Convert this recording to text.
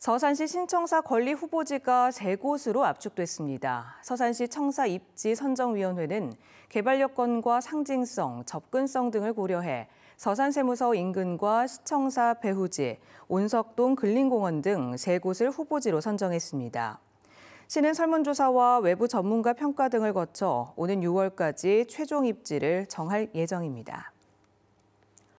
서산시 신청사 권리 후보지가 세 곳으로 압축됐습니다. 서산시 청사 입지 선정위원회는 개발 여건과 상징성, 접근성 등을 고려해 서산세무서 인근과 시청사 배후지, 온석동 근린공원 등 세 곳을 후보지로 선정했습니다. 시는 설문조사와 외부 전문가 평가 등을 거쳐 오는 6월까지 최종 입지를 정할 예정입니다.